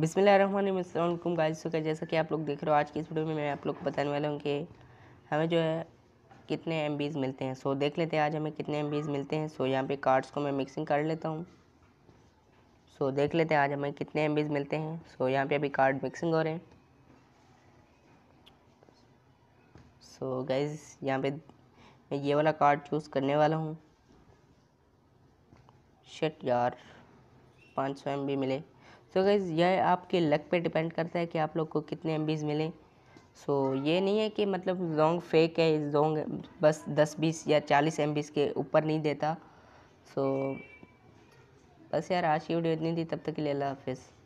बिसमिलकुम guys तो का जैसा कि आप लोग देख रहे हो आज की इस वीडियो में मैं आप लोग को बताने वाला हूँ कि हमें जो है कितने एम मिलते हैं सो देख लेते हैं आज हमें कितने एम मिलते हैं सो यहाँ पे कार्ड्स को मैं मिक्सिंग कर लेता हूँ सो देख लेते हैं आज हमें कितने एम मिलते हैं सो यहाँ पे अभी कार्ड मिक्सिंग हो रहे हैं सो गाइज यहाँ पे मैं ये वाला कार्ड चूज़ करने वाला हूँ शट यार पाँच सौ एम मिले सो so गैज़ यह आपके लक पे डिपेंड करता है कि आप लोग को कितने एम मिले सो so, ये नहीं है कि मतलब जोंग फेक है जोंग बस दस बीस या चालीस एम के ऊपर नहीं देता सो so, बस यार आज की वीडियो इतनी थी तब तक के लिए अल्लाह हाफिज़